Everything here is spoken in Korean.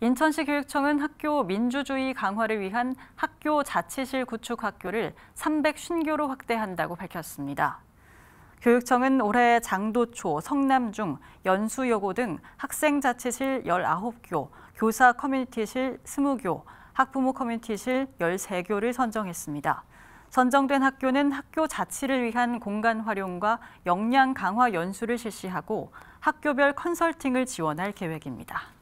인천시 교육청은 학교 민주주의 강화를 위한 학교 자치실 구축 학교를 3 0 0신교로 확대한다고 밝혔습니다. 교육청은 올해 장도초, 성남중, 연수여고 등 학생자치실 19교, 교사 커뮤니티실 20교, 학부모 커뮤니티실 13교를 선정했습니다. 선정된 학교는 학교 자치를 위한 공간 활용과 역량 강화 연수를 실시하고 학교별 컨설팅을 지원할 계획입니다.